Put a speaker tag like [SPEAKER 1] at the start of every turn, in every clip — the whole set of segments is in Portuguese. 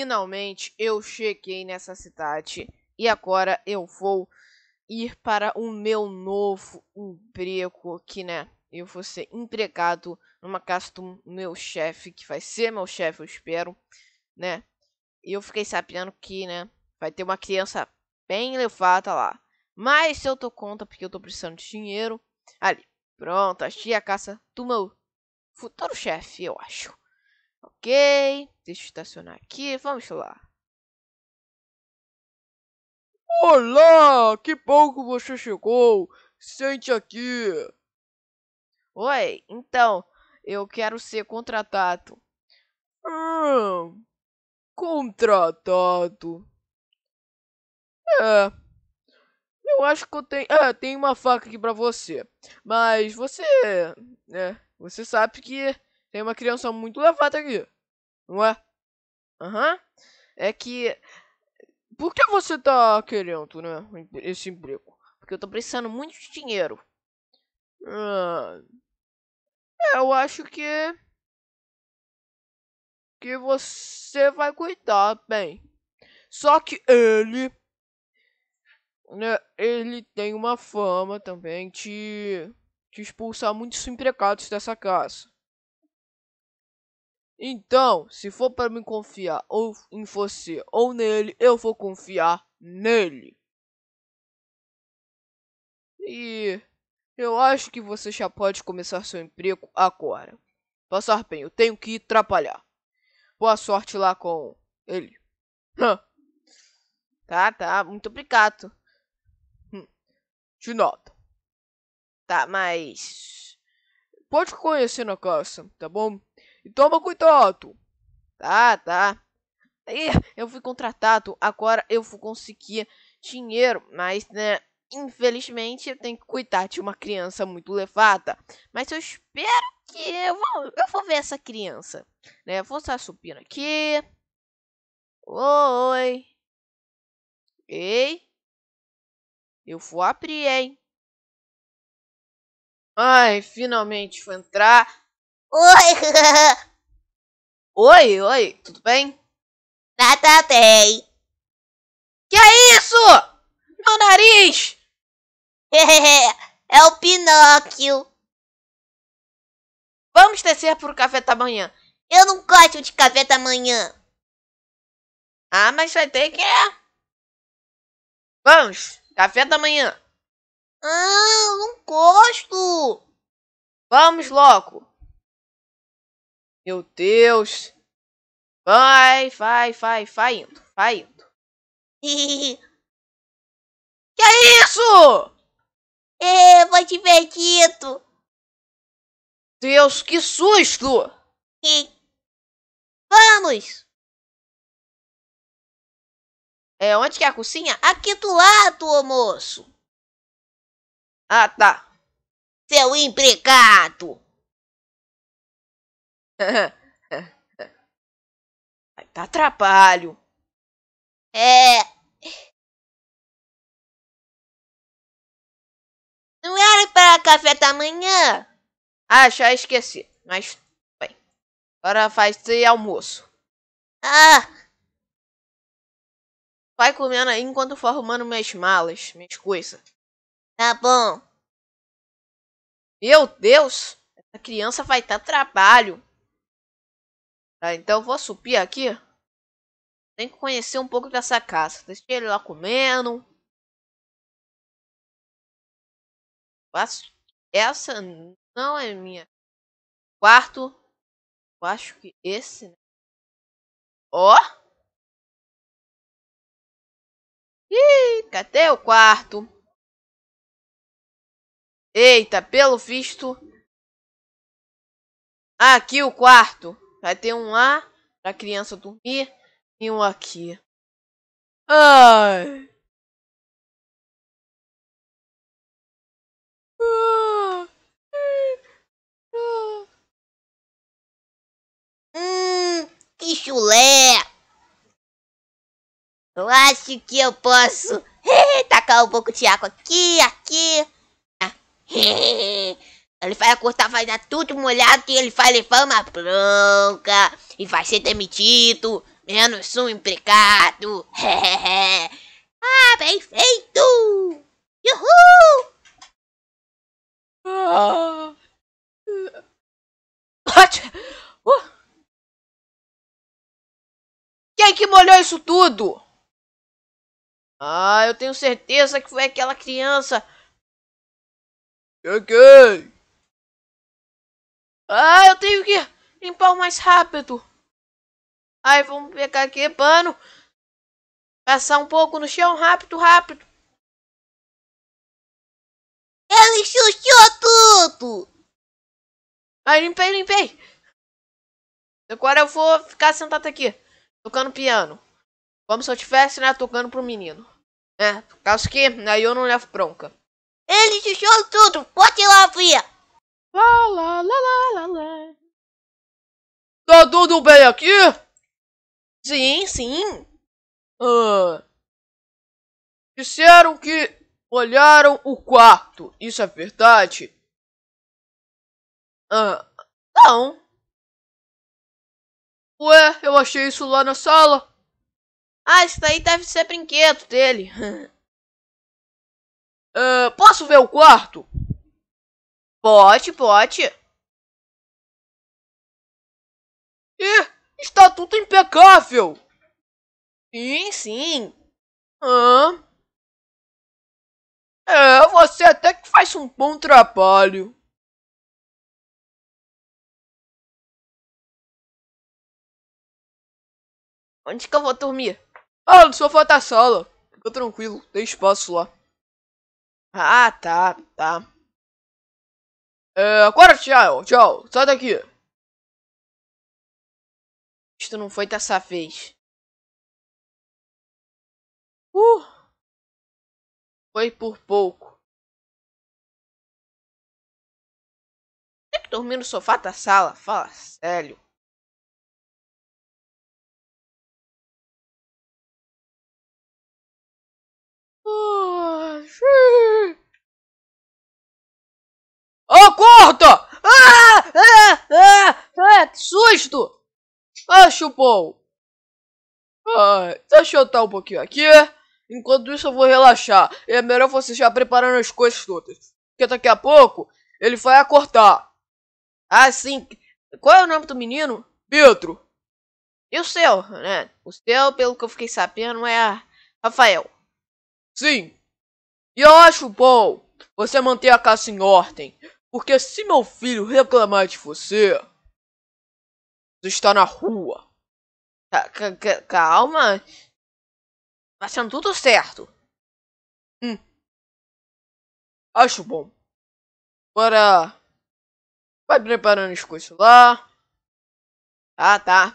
[SPEAKER 1] Finalmente eu cheguei nessa cidade e agora eu vou ir para o meu novo emprego, aqui, né, eu vou ser empregado numa casa do meu chefe, que vai ser meu chefe, eu espero, né? E eu fiquei sabendo que, né, vai ter uma criança bem elevada lá. Mas eu tô conta porque eu tô precisando de dinheiro. Ali, pronto, achei a caça do meu futuro chefe, eu acho. Ok, deixa eu estacionar aqui, vamos lá. Olá, que bom que você chegou. Sente aqui. Oi, então, eu quero ser contratado. Hum, contratado. É. Eu acho que eu tenho. Ah, é, tem uma faca aqui pra você. Mas você. É, você sabe que tem uma criança muito levada aqui. Não é? Aham. Uhum. É que. Por que você tá querendo, né? Esse emprego? Porque eu tô precisando muito de dinheiro. Ah, é, eu acho que. Que você vai cuidar bem. Só que ele. Né, ele tem uma fama também de, de expulsar muitos empregados dessa casa. Então, se for para me confiar ou em você ou nele, eu vou confiar nele. E eu acho que você já pode começar seu emprego agora. Passar bem, eu tenho que ir trabalhar. Boa sorte lá com ele. tá, tá, muito obrigado. Hum, de nota. Tá, mas. Pode conhecer na casa, tá bom? E toma cuidado. Tá, tá. Aí, eu fui contratado, agora eu vou conseguir dinheiro, mas né, infelizmente eu tenho que cuidar de uma criança muito levada. Mas eu espero que eu vou, eu vou ver essa criança, né? Eu vou estar subindo aqui. Oi. Ei. Eu vou abrir, hein? Ai, finalmente vou entrar. Oi! Oi, oi, tudo bem? Nada tá bem. Que é isso? Meu nariz! é o Pinóquio. Vamos descer pro café da manhã. Eu não gosto de café da manhã. Ah, mas vai ter que. É. Vamos, café da manhã. Ah, não gosto. Vamos logo. Meu Deus. Vai, vai, vai, vai indo, vai indo. que é isso?
[SPEAKER 2] É, foi divertido. Deus, que susto! Vamos! É, onde que é a cozinha? Aqui do lado, moço. Ah, tá. Seu empregado. Vai dar trabalho. É.
[SPEAKER 1] Não era para café da manhã? Ah, já esqueci. Mas, bem, agora faz-se almoço. Ah! Vai comendo aí enquanto for arrumando minhas malas, minhas coisas. Tá bom. Meu Deus! Essa criança vai dar trabalho. Tá, então eu vou subir aqui. Tem que conhecer um pouco dessa casa. Deixa ele lá comendo.
[SPEAKER 2] Essa não é minha. Quarto. Eu acho que esse. Né? Ó. Oh! Ih, cadê o quarto?
[SPEAKER 1] Eita, pelo visto. Aqui o quarto. Vai ter um lá pra criança dormir e um aqui.
[SPEAKER 2] Ai. Hum, que chulé!
[SPEAKER 1] Eu acho que eu posso tacar um pouco de água aqui, aqui. Ah. Ele vai cortar, vai dar tudo molhado e ele vai levar uma bronca e vai ser demitido, menos um empregado. ah, bem feito! Uhul!
[SPEAKER 2] Ah. Uh. Quem que molhou isso tudo? Ah, eu tenho certeza que foi aquela criança. Quem, quem? Ah, eu tenho
[SPEAKER 1] que limpar mais rápido. Aí vamos pegar aqui pano. Passar um pouco no chão, rápido, rápido. Ele chuchou tudo. Aí limpei, limpei. Agora eu vou ficar sentado aqui, tocando piano. Como se eu estivesse, né, tocando pro menino. É, caso que aí eu não levo bronca. Ele chuchou tudo, pode ir lá, filha.
[SPEAKER 2] tudo bem aqui? Sim, sim. Uh, disseram que olharam o quarto. Isso é verdade? Ah, não. Ué, eu achei isso lá na sala. Ah, isso daí deve ser brinquedo dele. ah, posso ver o quarto? Pode, pode. E tudo impecável! Sim, sim. Hã? É, você até que faz um bom trabalho. Onde que eu vou dormir?
[SPEAKER 1] Ah, no sofá da sala. Fica tranquilo, tem espaço lá. Ah, tá, tá. É, agora tchau, tchau. Sai daqui.
[SPEAKER 2] Isto não foi dessa vez. Uh! Foi por pouco. Tem que dormir no sofá da sala? Fala sério. Oh, corto! Ah, ah, ah,
[SPEAKER 1] ah, que susto! acho bom? Ah, deixa eu estar um pouquinho aqui. Enquanto isso eu vou relaxar. E é melhor você já preparando as coisas todas. Porque daqui a pouco ele vai acortar. Ah, sim. Qual é o nome do menino? Pedro. E o seu, né? O seu, pelo que eu fiquei sabendo, é Rafael. Sim. E eu acho bom você manter a casa em ordem. Porque se meu filho reclamar de você, está na rua. Calma.
[SPEAKER 2] Tá sendo tudo certo. Hum. Acho bom. Agora. Vai preparando as coisas lá. Ah, tá.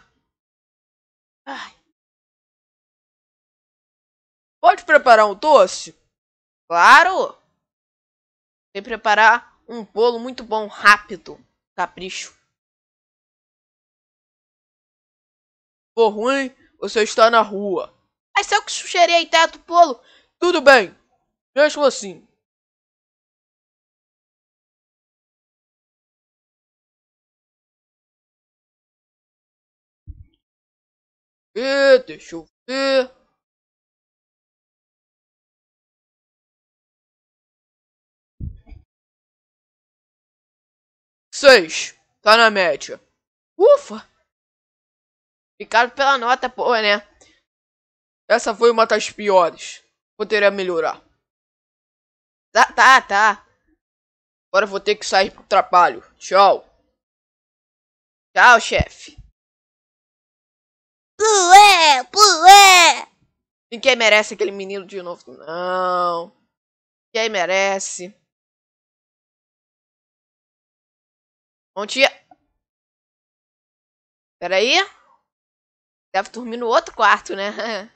[SPEAKER 2] Ai. Pode preparar um doce? Claro! Tem preparar um bolo muito bom, rápido. Capricho. for ruim, você está na rua. Mas eu que sugerei teto polo. Tudo bem, mesmo assim. E deixa eu ver. Seis. Tá na média. Ufa! Ficaram pela nota, pô, né?
[SPEAKER 1] Essa foi uma das piores. Poderia melhorar. Tá, tá, tá. Agora vou ter que sair pro trabalho. Tchau. Tchau, chefe. Pué, pué. Quem merece aquele menino de novo, não. Quem merece.
[SPEAKER 2] Bom dia. Peraí. Deve dormir no outro quarto, né?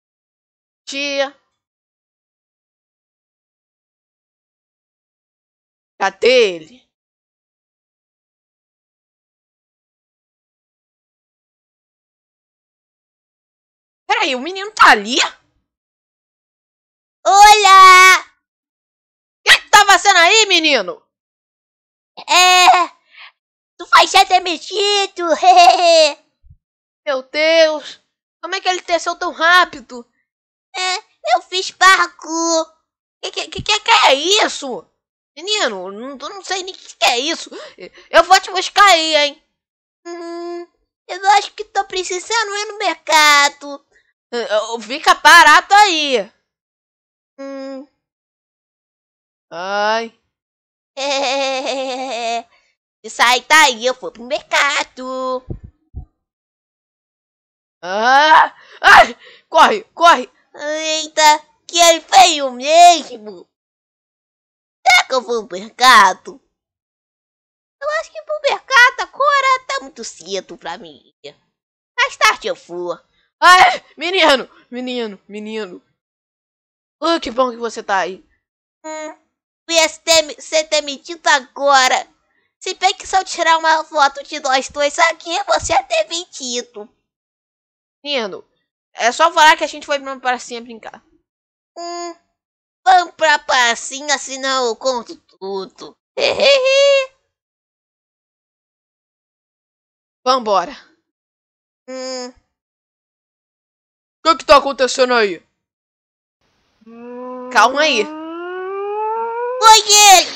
[SPEAKER 2] Tia. Cadê ele? Peraí, o menino tá ali? Olá! O
[SPEAKER 1] que, que tá fazendo aí, menino? É. Tu faz já ter hehehe. Meu Deus! Como é que ele desceu tão rápido? É, eu fiz parkour. Que que, que, que é isso? Menino, não, não sei nem o que, que é isso. Eu vou te buscar aí, hein? Hum, eu acho que tô precisando ir no mercado. Hum, fica barato aí. Hum. Ai. É. Sai daí, eu vou pro mercado. Ah! Ai! Corre, corre! Eita, que é feio mesmo! Será que eu vou no mercado? Eu acho que pro mercado agora é tá muito cedo pra mim. Mais tarde eu vou. Ai, menino, menino, menino. Oh, que bom que você tá aí. Hum, ter, você ter mentido agora. Se bem que se eu tirar uma foto de nós dois aqui, você é ia ter mentido. Nino, é só falar que a gente vai pra uma pracinha brincar. Hum, vamos pra pracinha, senão eu conto tudo.
[SPEAKER 2] Vambora. Hum. O
[SPEAKER 1] que que tá acontecendo aí? Calma aí. Foi ele!